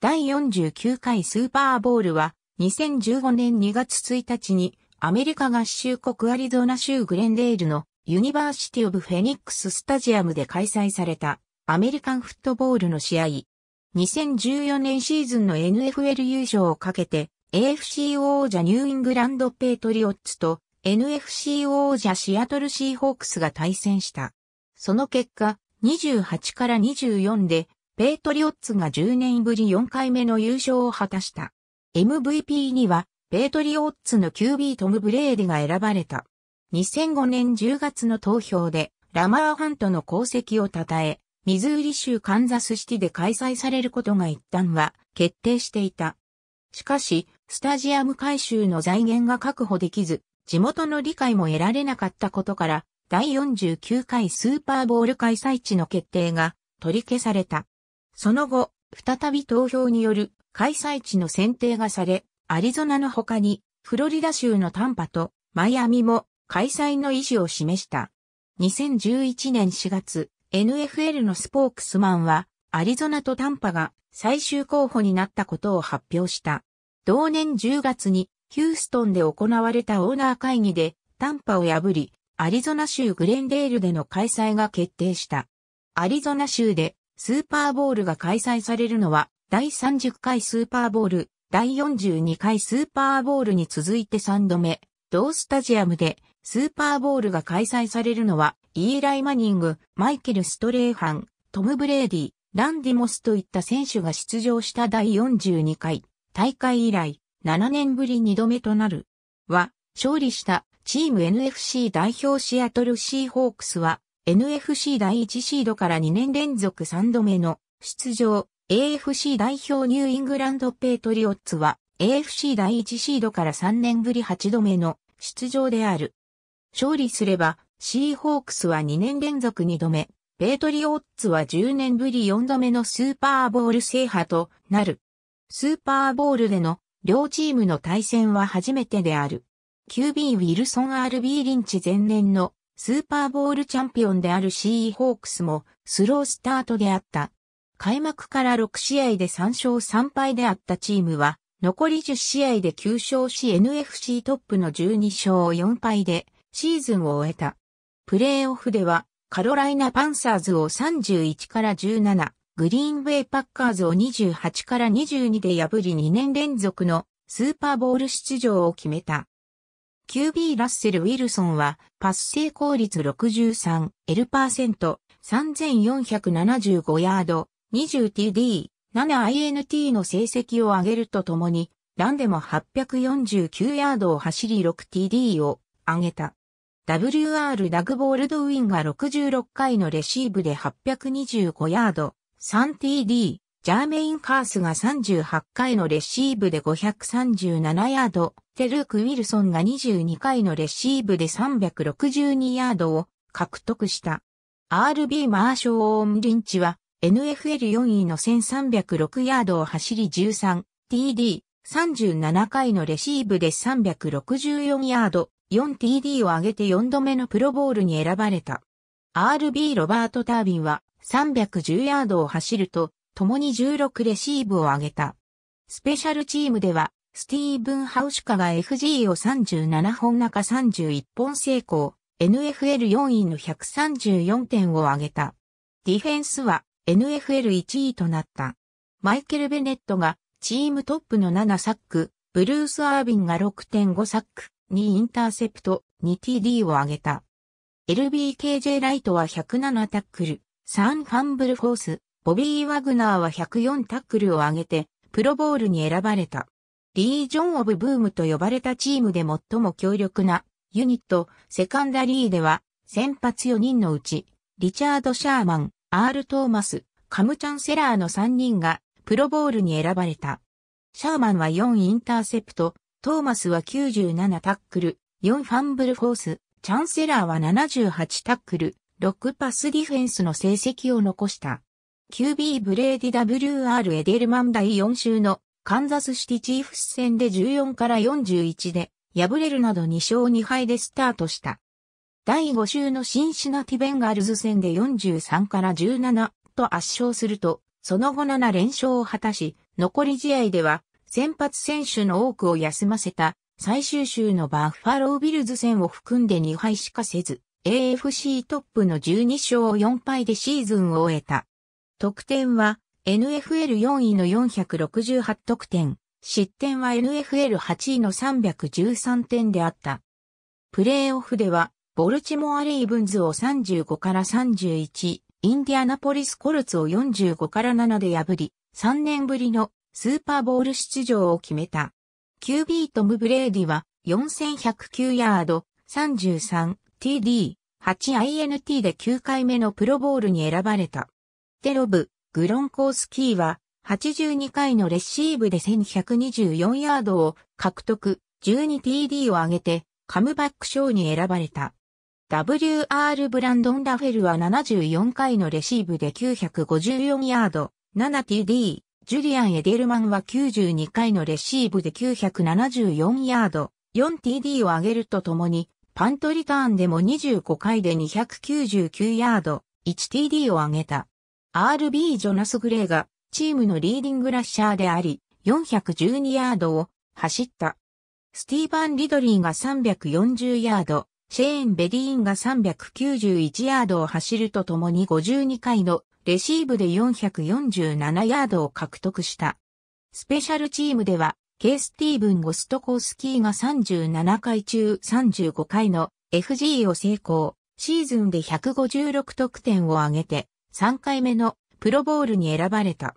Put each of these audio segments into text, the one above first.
第49回スーパーボールは2015年2月1日にアメリカ合衆国アリゾナ州グレンデールのユニバーシティオブフェニックススタジアムで開催されたアメリカンフットボールの試合。2014年シーズンの NFL 優勝をかけて AFC 王者ニューイングランドペイトリオッツと NFC 王者シアトルシーホークスが対戦した。その結果28から24でペイトリオッツが10年ぶり4回目の優勝を果たした。MVP には、ペイトリオッツの QB トム・ブレーディが選ばれた。2005年10月の投票で、ラマーハントの功績を称え、ミズーリ州カンザスシティで開催されることが一旦は決定していた。しかし、スタジアム改修の財源が確保できず、地元の理解も得られなかったことから、第49回スーパーボール開催地の決定が取り消された。その後、再び投票による開催地の選定がされ、アリゾナの他に、フロリダ州のタンパとマイアミも開催の意思を示した。2011年4月、NFL のスポークスマンは、アリゾナとタンパが最終候補になったことを発表した。同年10月に、ヒューストンで行われたオーナー会議で、タンパを破り、アリゾナ州グレンデールでの開催が決定した。アリゾナ州でスーパーボールが開催されるのは、第30回スーパーボール、第42回スーパーボールに続いて3度目、同スタジアムで、スーパーボールが開催されるのは、イーライ・マニング、マイケル・ストレーハン、トム・ブレーディ、ランディモスといった選手が出場した第42回大会以来、7年ぶり2度目となる。は、勝利したチーム NFC 代表シアトルシーホークスは、NFC 第1シードから2年連続3度目の出場、AFC 代表ニューイングランドペイトリオッツは AFC 第1シードから3年ぶり8度目の出場である。勝利すればシーホークスは2年連続2度目、ペイトリオッツは10年ぶり4度目のスーパーボール制覇となる。スーパーボールでの両チームの対戦は初めてである。QB ウィルソン RB リンチ前年のスーパーボールチャンピオンであるシーホークスもスロースタートであった。開幕から6試合で3勝3敗であったチームは、残り10試合で9勝し NFC トップの12勝4敗でシーズンを終えた。プレーオフではカロライナパンサーズを31から17、グリーンウェイパッカーズを28から22で破り2年連続のスーパーボール出場を決めた。QB ラッセル・ウィルソンは、パス成功率 63L%、3475ヤード、20TD、7INT の成績を上げるとともに、ランでも849ヤードを走り 6TD を上げた。WR ダグボールドウィンが66回のレシーブで825ヤード、3TD、ジャーメイン・カースが38回のレシーブで537ヤード、テルーク・ウィルソンが22回のレシーブで362ヤードを獲得した。RB マーショー・オーン・リンチは NFL4 位の1306ヤードを走り 13TD、37回のレシーブで364ヤード、4TD を上げて4度目のプロボールに選ばれた。RB ロバート・タービンは310ヤードを走ると共に16レシーブを挙げた。スペシャルチームでは、スティーブン・ハウシュカが FG を37本中31本成功、NFL4 位の134点を挙げた。ディフェンスは NFL1 位となった。マイケル・ベネットがチームトップの7サック、ブルース・アービンが6.5サック、2インターセプト、2TD を挙げた。LBKJ ライトは107タックル、3ファンブルフォース、ボビー・ワグナーは104タックルを上げて、プロボールに選ばれた。リージョン・オブ・ブームと呼ばれたチームで最も強力なユニット、セカンダリーでは、先発4人のうち、リチャード・シャーマン、アール・トーマス、カムチャンセラーの3人が、プロボールに選ばれた。シャーマンは4インターセプト、トーマスは97タックル、4ファンブルフォース、チャンセラーは78タックル、6パスディフェンスの成績を残した。QB ブレーディ WR エデルマン第4週のカンザスシティチーフス戦で14から41で敗れるなど2勝2敗でスタートした。第5週のシンシナティベンガルズ戦で43から17と圧勝すると、その後7連勝を果たし、残り試合では先発選手の多くを休ませた最終週のバッファロービルズ戦を含んで2敗しかせず、AFC トップの12勝を4敗でシーズンを終えた。得点は NFL4 位の468得点、失点は NFL8 位の313点であった。プレーオフでは、ボルチモア・レイブンズを35から31、インディアナポリス・コルツを45から7で破り、3年ぶりのスーパーボール出場を決めた。QB トム・ブレーディは4109ヤード、33TD、8INT で9回目のプロボールに選ばれた。テロブ、グロンコースキーは、82回のレシーブで1124ヤードを獲得、12TD を上げて、カムバック賞に選ばれた。WR ブランドン・ラフェルは74回のレシーブで954ヤード、7TD。ジュリアン・エデルマンは92回のレシーブで974ヤード、4TD を上げるとともに、パントリターンでも25回で299ヤード、1TD を上げた。RB ジョナス・グレイがチームのリーディングラッシャーであり、412ヤードを走った。スティーバン・リドリーが340ヤード、シェーン・ベリーンが391ヤードを走るとともに52回のレシーブで447ヤードを獲得した。スペシャルチームでは、ケイスティーブン・ゴストコースキーが37回中35回の FG を成功、シーズンで156得点を挙げて、3回目のプロボールに選ばれた。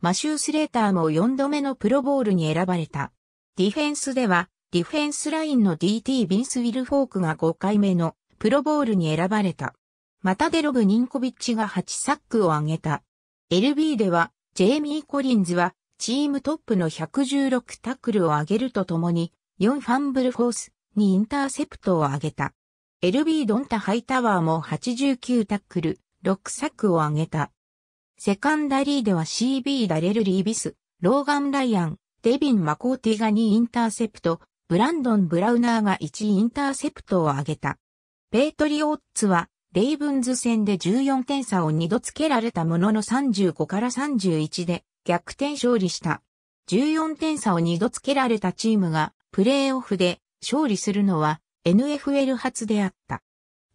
マシュー・スレーターも4度目のプロボールに選ばれた。ディフェンスでは、ディフェンスラインの DT ビンス・ウィルフォークが5回目のプロボールに選ばれた。またデログ・ニンコビッチが8サックを挙げた。LB では、ジェイミー・コリンズは、チームトップの116タックルを上げるとともに、4ファンブルフォース、にインターセプトを上げた。LB ドンタ・ハイタワーも89タックル、6作を挙げた。セカンダリーでは CB ダレル・リービス、ローガン・ライアン、デビン・マコーティが2インターセプト、ブランドン・ブラウナーが1インターセプトを挙げた。ペイトリオッツは、レイブンズ戦で14点差を2度つけられたものの35から31で逆転勝利した。14点差を2度つけられたチームがプレーオフで勝利するのは NFL 初であった。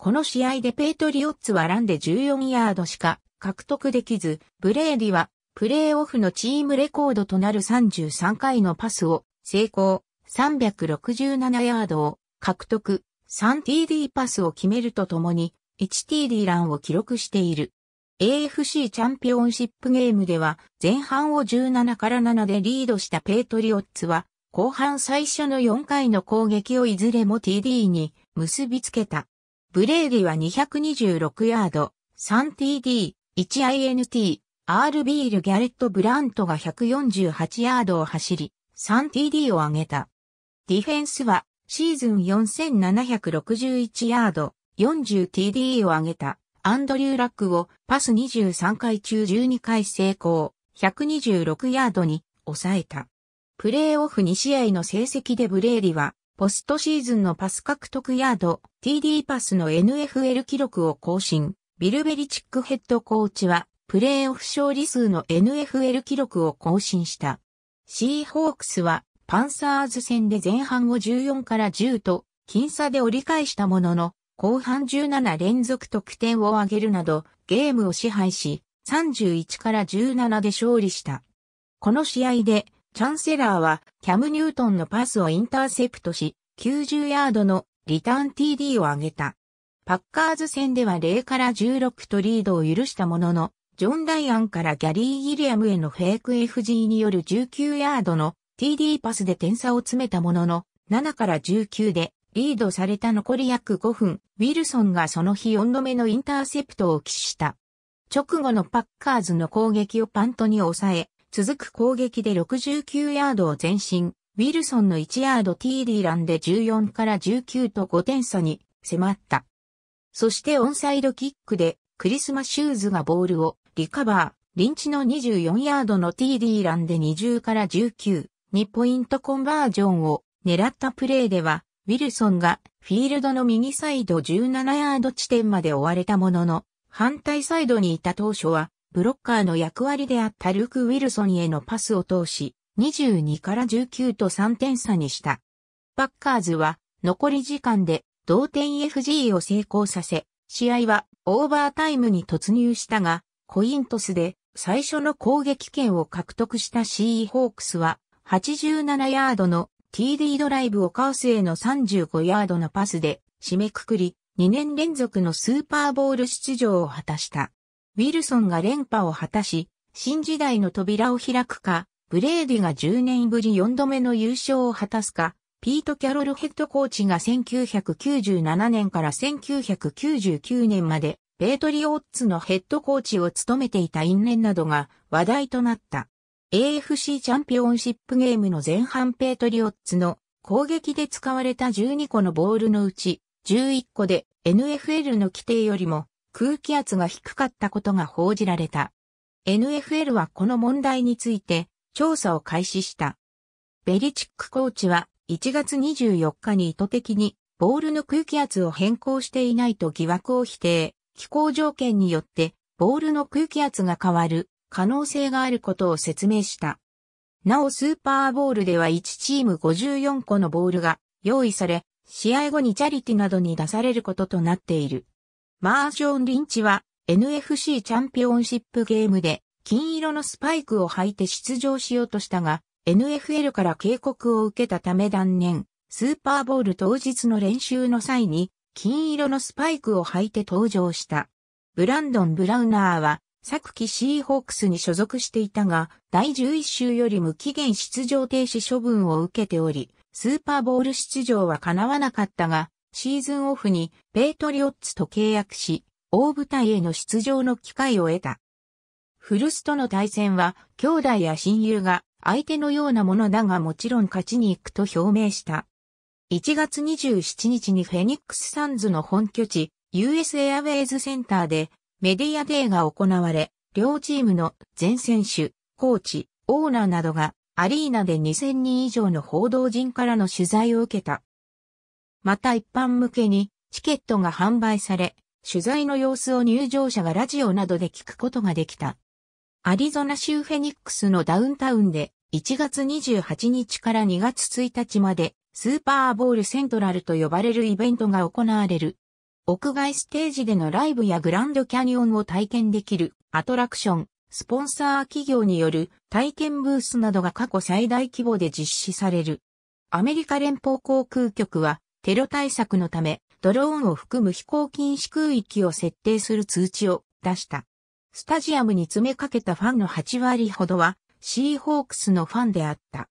この試合でペイトリオッツはランで14ヤードしか獲得できず、ブレーディはプレーオフのチームレコードとなる33回のパスを成功、367ヤードを獲得、3TD パスを決めるとともに 1TD ランを記録している。AFC チャンピオンシップゲームでは前半を17から7でリードしたペイトリオッツは後半最初の4回の攻撃をいずれも TD に結びつけた。ブレーディは226ヤード、3TD、1INT、R ビール・ギャレット・ブラントが148ヤードを走り、3TD を上げた。ディフェンスはシーズン4761ヤード、40TD を上げた。アンドリュー・ラックをパス23回中12回成功、126ヤードに抑えた。プレーオフ2試合の成績でブレーリはポストシーズンのパス獲得ヤード、TD パスの NFL 記録を更新。ビルベリチックヘッドコーチは、プレーオフ勝利数の NFL 記録を更新した。シーホークスは、パンサーズ戦で前半を14から10と、僅差で折り返したものの、後半17連続得点を挙げるなど、ゲームを支配し、31から17で勝利した。この試合で、チャンセラーはキャム・ニュートンのパスをインターセプトし、90ヤードのリターン TD を上げた。パッカーズ戦では0から16とリードを許したものの、ジョン・ダイアンからギャリー・ギリアムへのフェイク FG による19ヤードの TD パスで点差を詰めたものの、7から19でリードされた残り約5分、ウィルソンがその日4度目のインターセプトを起死した。直後のパッカーズの攻撃をパントに抑え、続く攻撃で69ヤードを前進、ウィルソンの1ヤード TD ランで14から19と5点差に迫った。そしてオンサイドキックでクリスマシューズがボールをリカバー、リンチの24ヤードの TD ランで20から19、2ポイントコンバージョンを狙ったプレーでは、ウィルソンがフィールドの右サイド17ヤード地点まで追われたものの、反対サイドにいた当初はブロッカーの役割であったルーク・ウィルソンへのパスを通し、22から19と3点差にした。パッカーズは残り時間で同点 FG を成功させ、試合はオーバータイムに突入したが、コイントスで最初の攻撃権を獲得した CE ホークスは、87ヤードの TD ドライブをカオスへの35ヤードのパスで締めくくり、2年連続のスーパーボール出場を果たした。ウィルソンが連覇を果たし、新時代の扉を開くか、ブレーディが10年ぶり4度目の優勝を果たすか、ピート・キャロルヘッドコーチが1997年から1999年まで、ペートリオッツのヘッドコーチを務めていた因縁などが話題となった。AFC チャンピオンシップゲームの前半ペートリオッツの攻撃で使われた12個のボールのうち11個で NFL の規定よりも空気圧が低かったことが報じられた。NFL はこの問題について調査を開始した。ベリチックコーチは1月24日に意図的にボールの空気圧を変更していないと疑惑を否定、気候条件によってボールの空気圧が変わる可能性があることを説明した。なおスーパーボールでは1チーム54個のボールが用意され、試合後にチャリティなどに出されることとなっている。マージョン・リンチは NFC チャンピオンシップゲームで金色のスパイクを履いて出場しようとしたが NFL から警告を受けたため断念、スーパーボール当日の練習の際に金色のスパイクを履いて登場した。ブランドン・ブラウナーは昨季シーホークスに所属していたが、第11週より無期限出場停止処分を受けており、スーパーボール出場は叶わなかったが、シーズンオフにペイトリオッツと契約し、大舞台への出場の機会を得た。フルスとの対戦は、兄弟や親友が相手のようなものだがもちろん勝ちに行くと表明した。1月27日にフェニックスサンズの本拠地、US エアウェイズセンターでメディアデーが行われ、両チームの前選手、コーチ、オーナーなどがアリーナで2000人以上の報道陣からの取材を受けた。また一般向けにチケットが販売され、取材の様子を入場者がラジオなどで聞くことができた。アリゾナ州フェニックスのダウンタウンで1月28日から2月1日までスーパーボールセントラルと呼ばれるイベントが行われる。屋外ステージでのライブやグランドキャニオンを体験できるアトラクション、スポンサー企業による体験ブースなどが過去最大規模で実施される。アメリカ連邦航空局はテロ対策のため、ドローンを含む飛行禁止空域を設定する通知を出した。スタジアムに詰めかけたファンの8割ほどは、シーホークスのファンであった。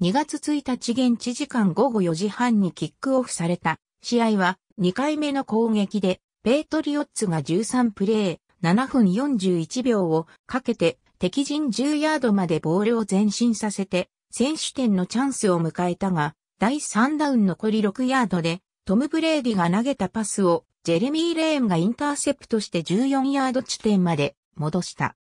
2月1日現地時間午後4時半にキックオフされた試合は2回目の攻撃で、ペイトリオッツが13プレー、7分41秒をかけて敵陣10ヤードまでボールを前進させて、選手点のチャンスを迎えたが、第3ダウン残り6ヤードで、トム・ブレーディが投げたパスを、ジェレミー・レーンがインターセプトして14ヤード地点まで戻した。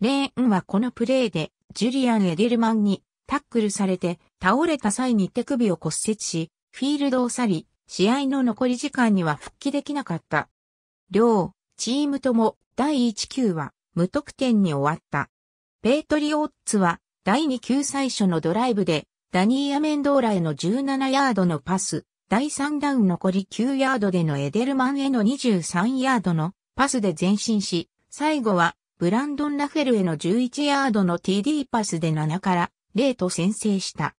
レーンはこのプレーで、ジュリアン・エディルマンにタックルされて、倒れた際に手首を骨折し、フィールドを去り、試合の残り時間には復帰できなかった。両、チームとも第1級は無得点に終わった。ペイトリオッツは第2級最初のドライブでダニーア・メンドーラへの17ヤードのパス、第3ダウン残り9ヤードでのエデルマンへの23ヤードのパスで前進し、最後はブランドン・ラフェルへの11ヤードの TD パスで7から0と先制した。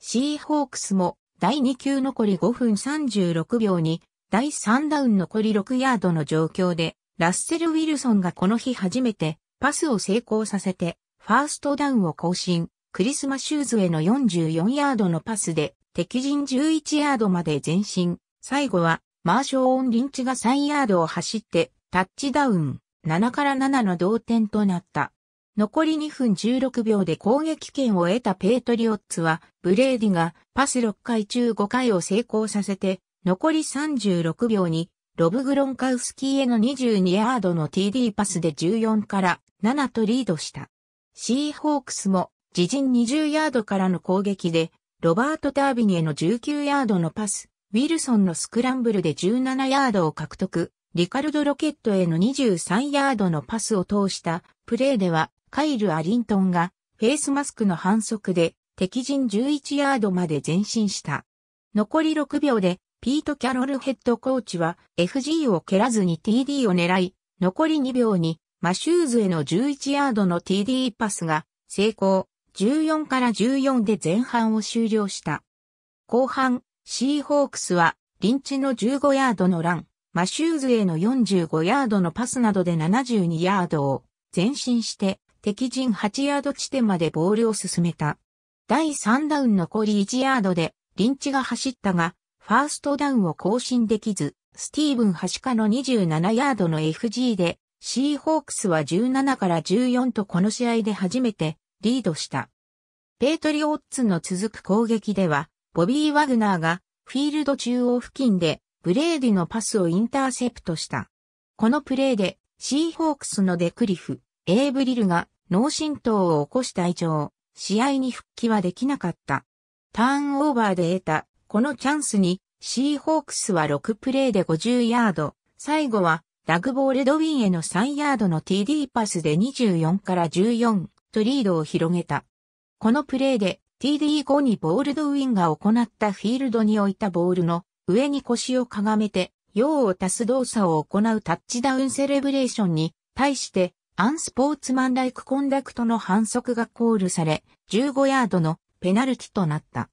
シーホークスも第2球残り5分36秒に第3ダウン残り6ヤードの状況でラッセル・ウィルソンがこの日初めてパスを成功させてファーストダウンを更新。クリスマシューズへの44ヤードのパスで、敵陣11ヤードまで前進。最後は、マーショーオン・リンチが3ヤードを走って、タッチダウン。7から7の同点となった。残り2分16秒で攻撃権を得たペイトリオッツは、ブレーディがパス6回中5回を成功させて、残り36秒に、ロブグロンカウスキーへの22ヤードの TD パスで14から7とリードした。シーホークスも自陣20ヤードからの攻撃で、ロバート・タービニへの19ヤードのパス、ウィルソンのスクランブルで17ヤードを獲得、リカルド・ロケットへの23ヤードのパスを通したプレーでは、カイル・アリントンがフェイスマスクの反則で敵陣11ヤードまで前進した。残り6秒で、ピート・キャロルヘッドコーチは FG を蹴らずに TD を狙い、残り2秒にマシューズへの11ヤードの TD パスが成功。14から14で前半を終了した。後半、シーホークスは、リンチの15ヤードのラン、マシューズへの45ヤードのパスなどで72ヤードを前進して敵陣8ヤード地点までボールを進めた。第3ダウン残り1ヤードでリンチが走ったがファーストダウンを更新できずスティーブン・ハシカの27ヤードの FG でシーホークスは17から14とこの試合で初めてリードした。ペートリオッツの続く攻撃では、ボビー・ワグナーがフィールド中央付近でブレーディのパスをインターセプトした。このプレーでシーホークスのデクリフ、エイブリルが脳震盪を起こした以上、試合に復帰はできなかった。ターンオーバーで得た、このチャンスに、シーホークスは6プレーで50ヤード、最後は、ラグボーレドウィンへの3ヤードの TD パスで24から14とリードを広げた。このプレーで TD 5にボールドウィンが行ったフィールドに置いたボールの上に腰をかがめて用を足す動作を行うタッチダウンセレブレーションに対してアンスポーツマンライクコンダクトの反則がコールされ15ヤードのペナルティとなった。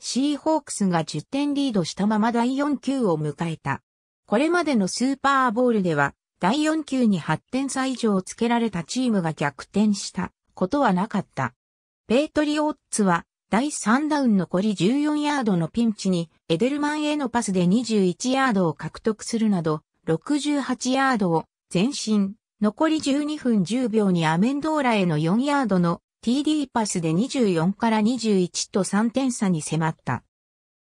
シーホークスが10点リードしたまま第4球を迎えた。これまでのスーパーボールでは第4球に8点差以上つけられたチームが逆転した。ことはなかった。ペイトリオッツは第3ダウン残り14ヤードのピンチにエデルマンへのパスで21ヤードを獲得するなど68ヤードを前進。残り12分10秒にアメンドーラへの4ヤードの TD パスで24から21と3点差に迫った。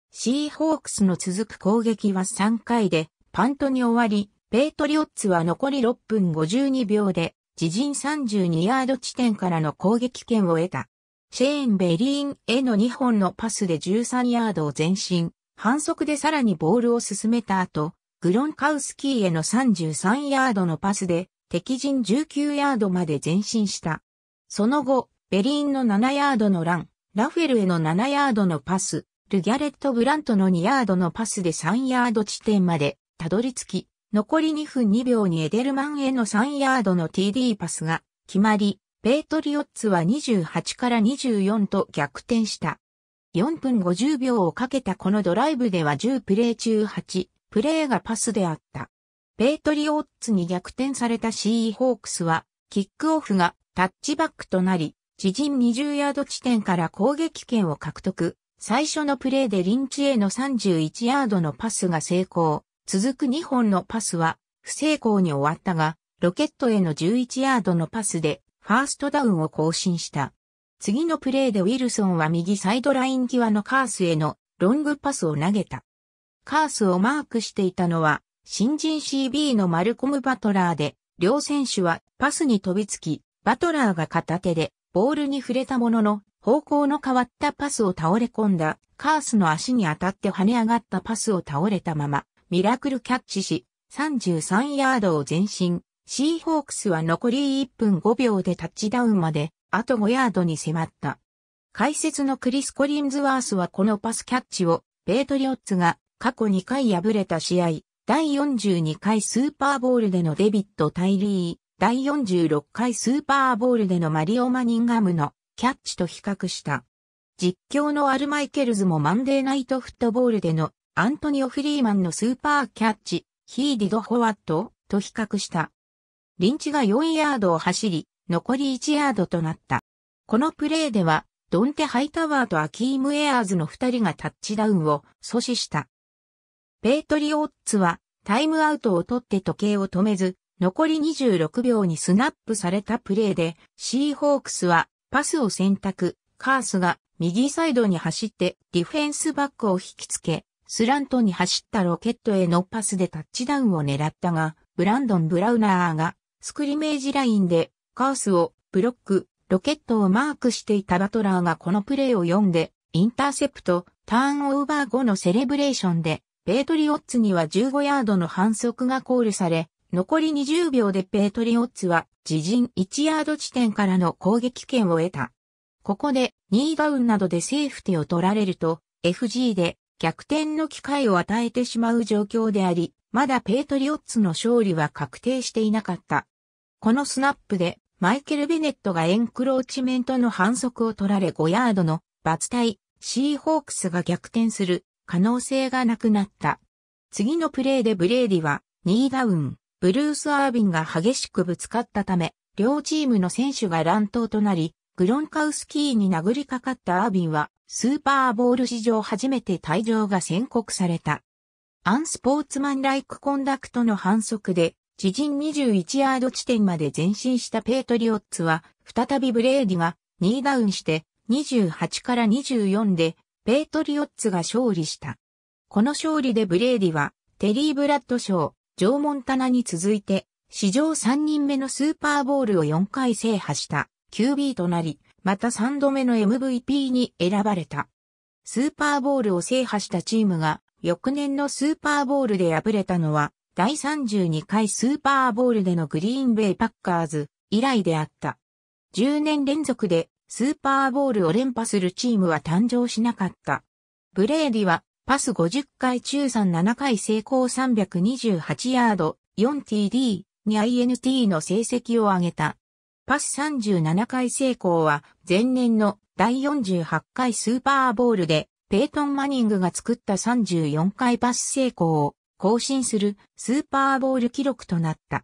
シーホークスの続く攻撃は3回でパントに終わり、ペイトリオッツは残り6分52秒で自陣32ヤード地点からの攻撃権を得た。シェーン・ベリーンへの2本のパスで13ヤードを前進、反則でさらにボールを進めた後、グロンカウスキーへの33ヤードのパスで、敵陣19ヤードまで前進した。その後、ベリーンの7ヤードのラン、ラフェルへの7ヤードのパス、ルギャレット・ブラントの2ヤードのパスで3ヤード地点までたどり着き、残り2分2秒にエデルマンへの3ヤードの TD パスが決まり、ペイトリオッツは28から24と逆転した。4分50秒をかけたこのドライブでは10プレー中8プレーがパスであった。ペイトリオッツに逆転されたシーホークスは、キックオフがタッチバックとなり、自陣20ヤード地点から攻撃権を獲得。最初のプレーでリンチへの31ヤードのパスが成功。続く2本のパスは不成功に終わったが、ロケットへの11ヤードのパスでファーストダウンを更新した。次のプレーでウィルソンは右サイドライン際のカースへのロングパスを投げた。カースをマークしていたのは新人 CB のマルコム・バトラーで、両選手はパスに飛びつき、バトラーが片手でボールに触れたものの方向の変わったパスを倒れ込んだカースの足に当たって跳ね上がったパスを倒れたままミラクルキャッチし、33ヤードを前進。シーホークスは残り1分5秒でタッチダウンまで、あと5ヤードに迫った。解説のクリス・コリンズワースはこのパスキャッチを、ペイトリオッツが過去2回敗れた試合、第42回スーパーボールでのデビット・タイリー、第46回スーパーボールでのマリオ・マニンガムのキャッチと比較した。実況のアルマイケルズもマンデーナイトフットボールでのアントニオ・フリーマンのスーパーキャッチ、ヒーディド・ホワットと比較した。リンチが4ヤードを走り、残り1ヤードとなった。このプレーでは、ドンテ・ハイタワーとアキーム・エアーズの2人がタッチダウンを阻止した。ペイトリオッツはタイムアウトを取って時計を止めず、残り26秒にスナップされたプレーで、シーホークスはパスを選択、カースが右サイドに走ってディフェンスバックを引きつけ、スラントに走ったロケットへのパスでタッチダウンを狙ったが、ブランドン・ブラウナーがスクリメージラインでカースをブロック、ロケットをマークしていたバトラーがこのプレーを読んで、インターセプト、ターンオーバー後のセレブレーションで、ペートリオッツには15ヤードの反則がコールされ、残り20秒でペートリオッツは自陣1ヤード地点からの攻撃権を得た。ここで2ダウンなどでセーフティを取られると、FG で逆転の機会を与えてしまう状況であり、まだペートリオッツの勝利は確定していなかった。このスナップで、マイケル・ベネットがエンクローチメントの反則を取られ5ヤードの罰対シーホークスが逆転する可能性がなくなった。次のプレーでブレーディは2ダウン、ブルース・アービンが激しくぶつかったため、両チームの選手が乱闘となり、グロンカウスキーに殴りかかったアービンはスーパーボール史上初めて退場が宣告された。アンスポーツマンライクコンダクトの反則で、知人21ヤード地点まで前進したペイトリオッツは、再びブレーディが2ダウンして28から24でペイトリオッツが勝利した。この勝利でブレーディはテリー・ブラッド賞、ジョー・モンタナに続いて史上3人目のスーパーボールを4回制覇した QB となり、また3度目の MVP に選ばれた。スーパーボールを制覇したチームが、翌年のスーパーボールで敗れたのは、第32回スーパーボールでのグリーンベイパッカーズ以来であった。10年連続でスーパーボールを連覇するチームは誕生しなかった。ブレーディはパス50回中37回成功328ヤード 4TD に INT の成績を上げた。パス37回成功は前年の第48回スーパーボールでペイトン・マニングが作った34回パス成功を更新するスーパーボール記録となった。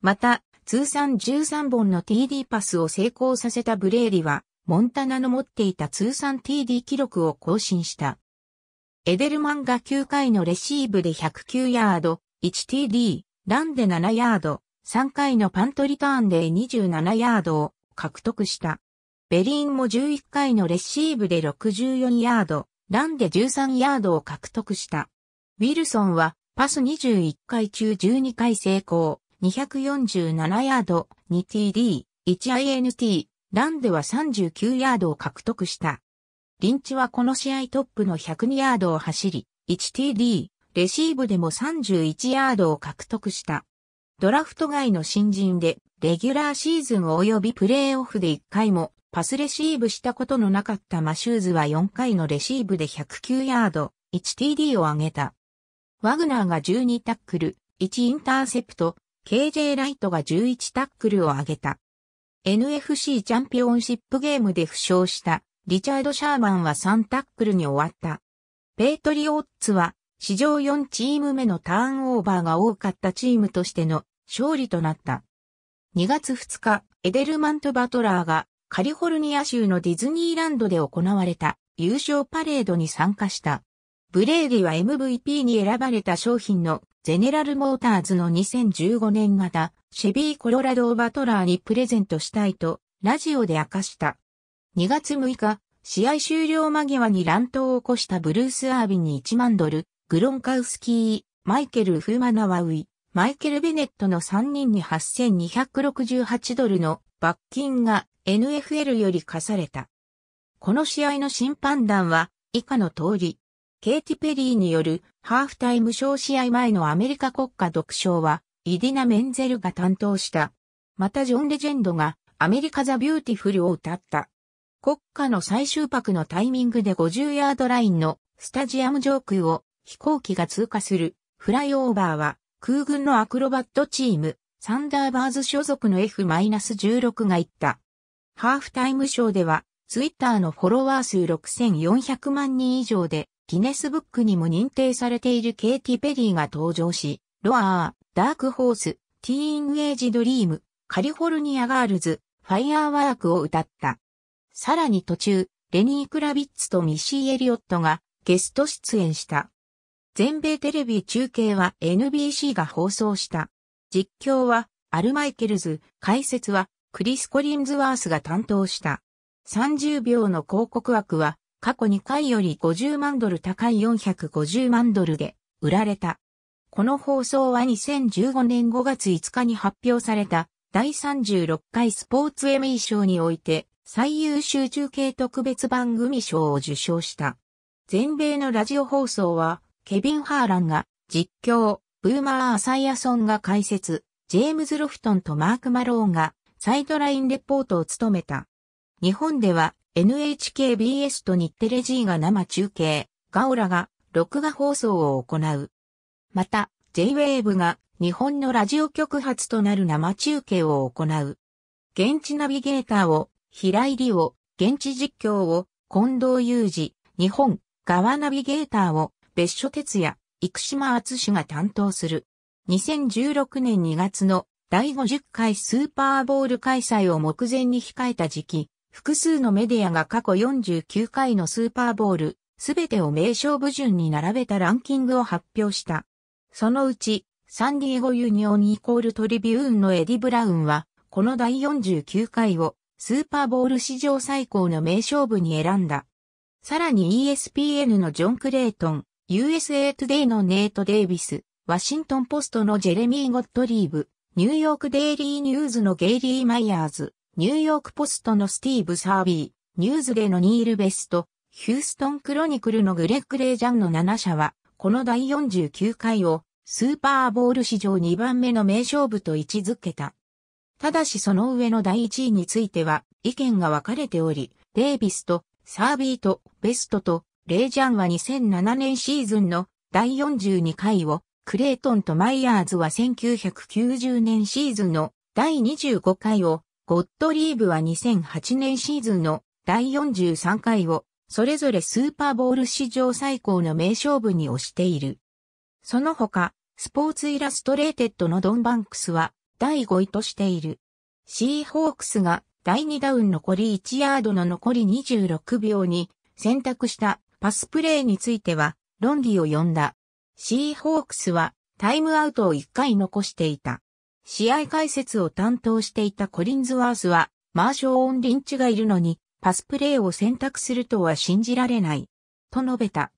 また、通算13本の TD パスを成功させたブレーリは、モンタナの持っていた通算 TD 記録を更新した。エデルマンが9回のレシーブで109ヤード、1TD、ランで7ヤード、3回のパントリターンで27ヤードを獲得した。ベリンも11回のレシーブで64ヤード、ランで13ヤードを獲得した。ウィルソンはパス21回中12回成功、247ヤード、2TD、1INT、ランでは39ヤードを獲得した。リンチはこの試合トップの102ヤードを走り、1TD、レシーブでも31ヤードを獲得した。ドラフト外の新人で、レギュラーシーズン及びプレーオフで1回もパスレシーブしたことのなかったマシューズは4回のレシーブで109ヤード、1TD を上げた。ワグナーが12タックル、1インターセプト、KJ ライトが11タックルを上げた。NFC チャンピオンシップゲームで負傷したリチャード・シャーマンは3タックルに終わった。ペイトリオッツは史上4チーム目のターンオーバーが多かったチームとしての勝利となった。2月2日、エデルマント・バトラーがカリフォルニア州のディズニーランドで行われた優勝パレードに参加した。ブレーディは MVP に選ばれた商品のゼネラルモーターズの2015年型シェビーコロラドバトラーにプレゼントしたいとラジオで明かした。2月6日、試合終了間際に乱闘を起こしたブルース・アービンに1万ドル、グロンカウスキー、マイケル・フーマナワウイ、マイケル・ベネットの3人に8268ドルの罰金が NFL より課された。この試合の審判団は以下の通り、ケイティ・ペリーによるハーフタイム賞試合前のアメリカ国家独唱はイディナ・メンゼルが担当した。またジョン・レジェンドがアメリカ・ザ・ビューティフルを歌った。国家の最終泊のタイミングで50ヤードラインのスタジアム上空を飛行機が通過するフライオーバーは空軍のアクロバットチーム、サンダーバーズ所属の F-16 が言った。ハーフタイムショーでは、ツイッターのフォロワー数6400万人以上で、ギネスブックにも認定されているケイティ・ペリーが登場し、ロアー、ダークホース、ティーンエイジ・ドリーム、カリフォルニア・ガールズ、ファイアーワークを歌った。さらに途中、レニー・クラビッツとミシー・エリオットがゲスト出演した。全米テレビ中継は NBC が放送した。実況はアルマイケルズ、解説はクリス・コリンズワースが担当した。30秒の広告枠は過去2回より50万ドル高い450万ドルで売られた。この放送は2015年5月5日に発表された第36回スポーツエミー賞において最優秀中継特別番組賞を受賞した。全米のラジオ放送はケビン・ハーランが実況、ブーマー・アサイアソンが解説、ジェームズ・ロフトンとマーク・マローンがサイドラインレポートを務めた。日本では NHKBS と日テレ G が生中継、ガオラが録画放送を行う。また、J-Wave が日本のラジオ局発となる生中継を行う。現地ナビゲーターを平井里を、現地実況を近藤雄二、日本側ナビゲーターを別所哲也、生島厚が担当する。2016年2月の第50回スーパーボール開催を目前に控えた時期、複数のメディアが過去49回のスーパーボール、すべてを名称部順に並べたランキングを発表した。そのうち、サンディエゴユニオンイコールトリビューンのエディ・ブラウンは、この第49回をスーパーボール史上最高の名勝負に選んだ。さらに ESPN のジョン・クレイトン、USA Today のネイト・デイビス、ワシントンポストのジェレミー・ゴッドリーブ、ニューヨークデイリーニューズのゲイリー・マイヤーズ、ニューヨークポストのスティーブ・サービー、ニューズでのニール・ベスト、ヒューストン・クロニクルのグレッグ・レイジャンの7社は、この第49回を、スーパーボール史上2番目の名勝負と位置づけた。ただしその上の第1位については、意見が分かれており、デイビスと、サービーと、ベストと、レイジャンは2007年シーズンの第42回を、クレイトンとマイヤーズは1990年シーズンの第25回を、ゴッドリーブは2008年シーズンの第43回を、それぞれスーパーボール史上最高の名勝負に推している。その他、スポーツイラストレーテッドのドンバンクスは第5位としている。シーホークスが第2ダウン残り1ヤードの残り26秒に選択したパスプレーについては論議を呼んだ。シーホークスはタイムアウトを1回残していた。試合解説を担当していたコリンズワースは、マーショー・オン・リンチがいるのに、パスプレーを選択するとは信じられない。と述べた。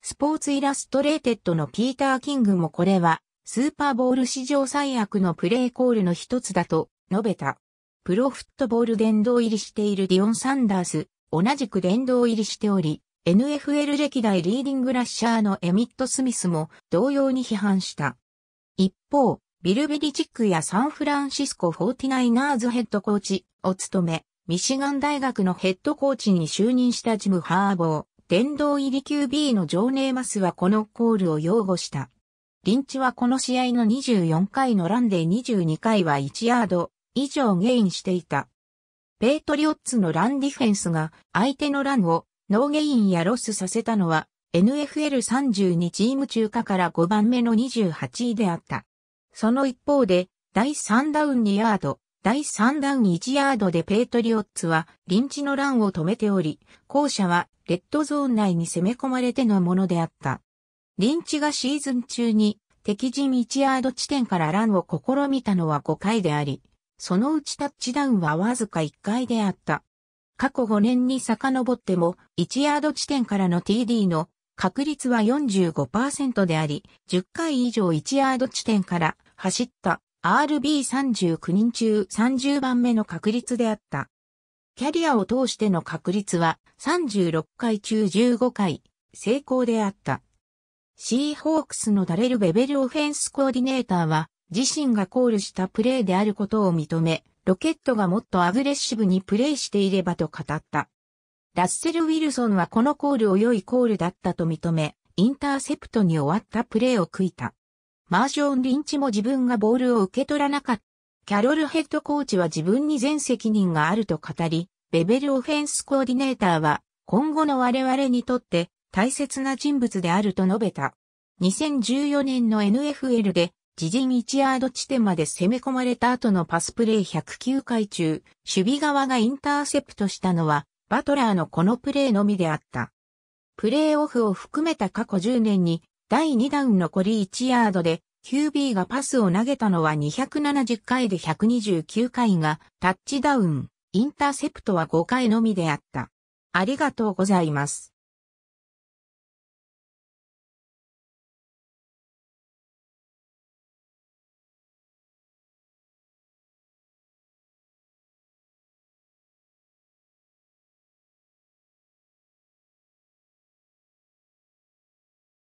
スポーツイラストレーテッドのピーター・キングもこれは、スーパーボール史上最悪のプレーコールの一つだと述べた。プロフットボール殿堂入りしているディオン・サンダース、同じく殿堂入りしており、NFL 歴代リーディングラッシャーのエミット・スミスも同様に批判した。一方、ビル・ベリチックやサンフランシスコ 49ers ヘッドコーチを務め、ミシガン大学のヘッドコーチに就任したジム・ハーボー、殿堂入り QB のジョー・ネーマスはこのコールを擁護した。リンチはこの試合の24回のランで22回は1ヤード以上ゲインしていた。ペイトリオッツのランディフェンスが相手のランをノーゲインやロスさせたのは NFL32 チーム中華から5番目の28位であった。その一方で、第3ダウン2ヤード、第3ダウン1ヤードでペイトリオッツはリンチのランを止めており、後者はレッドゾーン内に攻め込まれてのものであった。リンチがシーズン中に敵陣1ヤード地点からランを試みたのは5回であり、そのうちタッチダウンはわずか1回であった。過去5年に遡っても、1ヤード地点からの TD の確率は45%であり、10回以上1ヤード地点から走った RB39 人中30番目の確率であった。キャリアを通しての確率は36回中15回成功であった。シーホークスのダレル・ベベルオフェンスコーディネーターは自身がコールしたプレーであることを認め、ロケットがもっとアグレッシブにプレイしていればと語った。ラッセル・ウィルソンはこのコールを良いコールだったと認め、インターセプトに終わったプレーを悔いた。マーション・リンチも自分がボールを受け取らなかった。キャロルヘッドコーチは自分に全責任があると語り、ベベルオフェンスコーディネーターは今後の我々にとって大切な人物であると述べた。2014年の NFL で自陣1ヤード地点まで攻め込まれた後のパスプレー109回中、守備側がインターセプトしたのは、バトラーのこのプレーのみであった。プレーオフを含めた過去10年に、第2ダウン残り1ヤードで、QB がパスを投げたのは270回で129回が、タッチダウン、インターセプトは5回のみであった。ありがとうございます。